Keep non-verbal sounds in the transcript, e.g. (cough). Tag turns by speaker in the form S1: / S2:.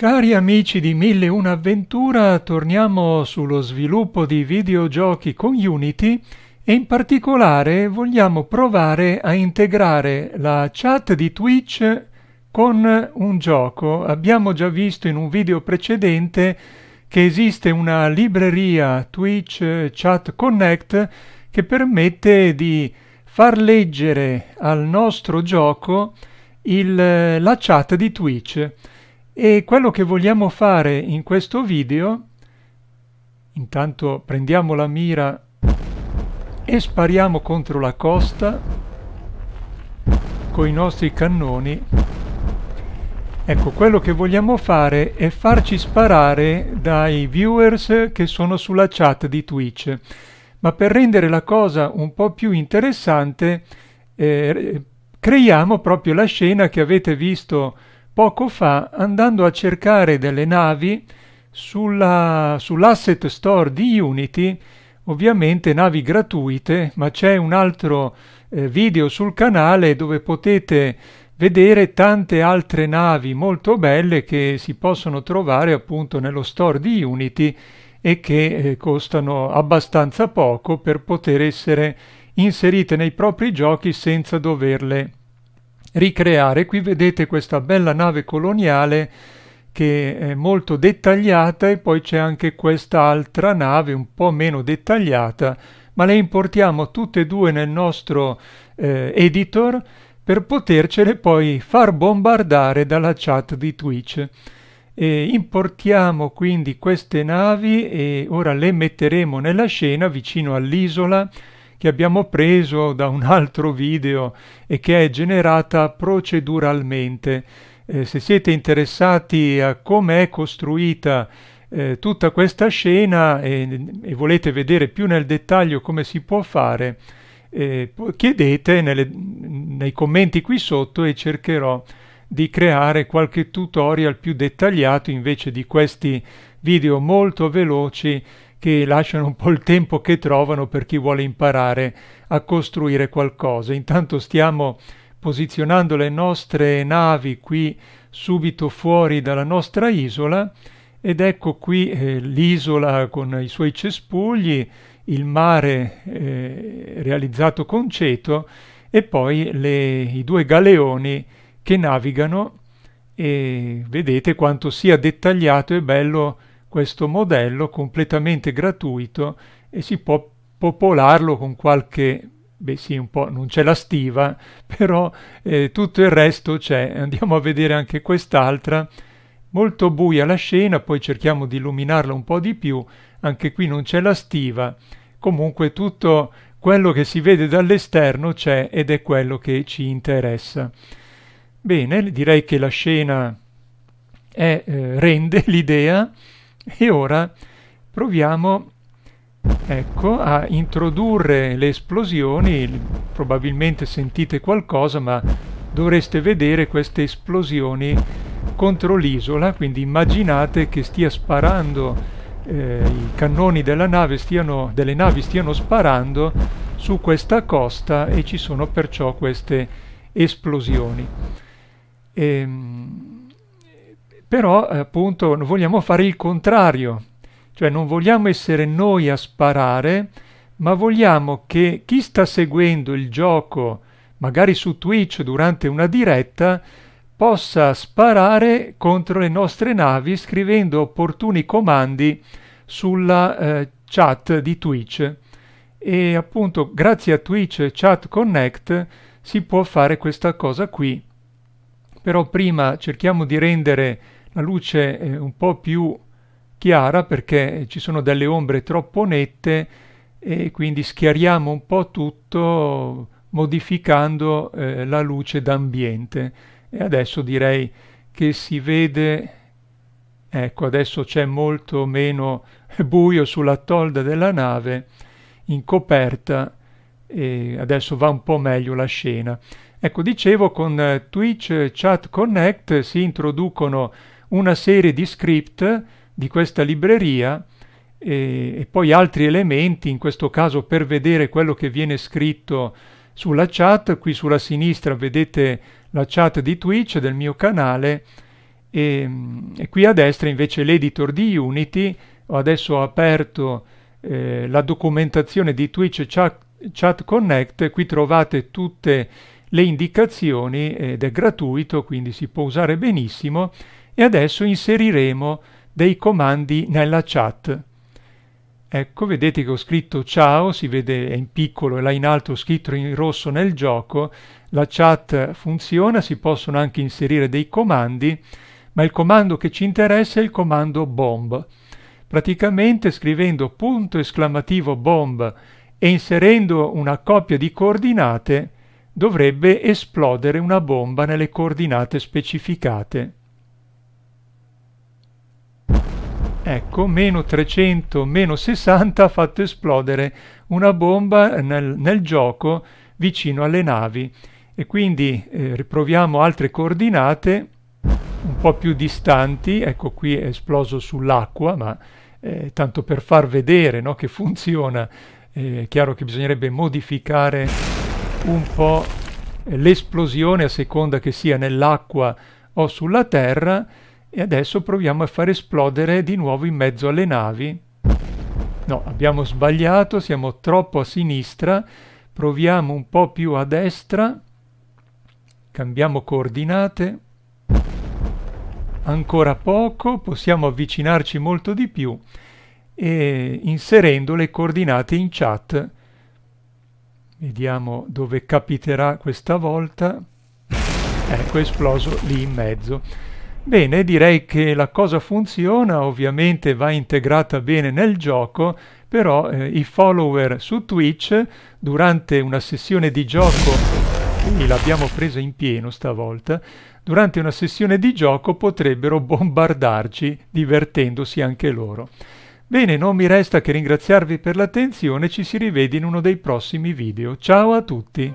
S1: Cari amici di 1001 Avventura, torniamo sullo sviluppo di videogiochi con Unity e in particolare vogliamo provare a integrare la chat di Twitch con un gioco. Abbiamo già visto in un video precedente che esiste una libreria Twitch Chat Connect che permette di far leggere al nostro gioco il, la chat di Twitch. E quello che vogliamo fare in questo video, intanto prendiamo la mira e spariamo contro la costa con i nostri cannoni. Ecco, quello che vogliamo fare è farci sparare dai viewers che sono sulla chat di Twitch. Ma per rendere la cosa un po' più interessante, eh, creiamo proprio la scena che avete visto poco fa andando a cercare delle navi sulla, sull'asset store di Unity, ovviamente navi gratuite, ma c'è un altro eh, video sul canale dove potete vedere tante altre navi molto belle che si possono trovare appunto nello store di Unity e che eh, costano abbastanza poco per poter essere inserite nei propri giochi senza doverle ricreare. Qui vedete questa bella nave coloniale che è molto dettagliata e poi c'è anche quest'altra nave un po' meno dettagliata, ma le importiamo tutte e due nel nostro eh, editor per potercele poi far bombardare dalla chat di Twitch. E importiamo quindi queste navi e ora le metteremo nella scena vicino all'isola che abbiamo preso da un altro video e che è generata proceduralmente. Eh, se siete interessati a come è costruita eh, tutta questa scena e, e, volete vedere più nel dettaglio come si può fare, eh, chiedete nelle, nei commenti qui sotto e cercherò di creare qualche tutorial più dettagliato invece di questi video molto veloci che lasciano un po' il tempo che trovano per chi vuole imparare a costruire qualcosa. Intanto stiamo posizionando le nostre navi qui subito fuori dalla nostra isola ed ecco qui eh, l'isola con i suoi cespugli, il mare eh, realizzato con ceto e poi le, i due galeoni che navigano e vedete quanto sia dettagliato e bello questo modello completamente gratuito e si può popolarlo con qualche beh sì, un po' non c'è la stiva, (laughs) però eh, tutto il resto c'è. Andiamo a vedere anche quest'altra. Molto buia la scena, poi cerchiamo di illuminarla un po' di più. Anche qui non c'è la stiva. Comunque tutto quello che si vede dall'esterno c'è ed è quello che ci interessa. Bene, direi che la scena è, eh, rende (laughs) l'idea. E ora proviamo ecco, a introdurre le esplosioni, probabilmente sentite qualcosa ma dovreste vedere queste esplosioni contro l'isola, quindi immaginate che stia sparando, eh, i cannoni nave stiano, delle navi stiano sparando su questa costa e ci sono perciò queste esplosioni. Ehm, però eh, appunto vogliamo fare il contrario, cioè non vogliamo essere noi a sparare, ma vogliamo che chi sta seguendo il gioco, magari su Twitch durante una diretta, possa sparare contro le nostre navi scrivendo opportuni comandi sulla eh, chat di Twitch. E appunto grazie a Twitch Chat Connect si può fare questa cosa qui. Però prima cerchiamo di rendere la luce eh, un po' più chiara perché ci sono delle ombre troppo nette e quindi schiariamo un po' tutto modificando eh, la luce d'ambiente e adesso direi che si vede ecco adesso c'è molto meno (laughs) buio sulla tolda della nave in coperta e adesso va un po' meglio la scena ecco dicevo con eh, Twitch Chat Connect si introducono una serie di script di questa libreria e, e poi altri elementi, in questo caso per vedere quello che viene scritto sulla chat, qui sulla sinistra vedete la chat di Twitch del mio canale e, e qui a destra invece l'editor di Unity, adesso ho aperto eh, la documentazione di Twitch chat, chat, Connect, qui trovate tutte le indicazioni ed è gratuito quindi si può usare benissimo e adesso inseriremo dei comandi nella chat. Ecco, vedete che ho scritto ciao, si vede è in piccolo e là in alto ho scritto in rosso nel gioco, la chat funziona, si possono anche inserire dei comandi, ma il comando che ci interessa è il comando bomb. Praticamente scrivendo punto esclamativo bomb e inserendo una coppia di coordinate dovrebbe esplodere una bomba nelle coordinate specificate. Ecco, meno 300, meno 60 ha fatto esplodere una bomba nel, nel gioco vicino alle navi e quindi eh, riproviamo altre coordinate un po' più distanti, ecco qui è esploso sull'acqua, ma eh, tanto per far vedere no, che funziona, eh, è chiaro che bisognerebbe modificare un po' l'esplosione a seconda che sia nell'acqua o sulla terra, e adesso proviamo a far esplodere di nuovo in mezzo alle navi. No, abbiamo sbagliato, siamo troppo a sinistra, proviamo un po' più a destra, cambiamo coordinate, ancora poco, possiamo avvicinarci molto di più e inserendo le coordinate in chat. Vediamo dove capiterà questa volta. Ecco, è esploso lì in mezzo. Bene, direi che la cosa funziona, ovviamente va integrata bene nel gioco, però eh, i follower su Twitch durante una sessione di gioco, quindi l'abbiamo presa in pieno stavolta, durante una sessione di gioco potrebbero bombardarci divertendosi anche loro. Bene, non mi resta che ringraziarvi per l'attenzione, ci si rivede in uno dei prossimi video. Ciao a tutti!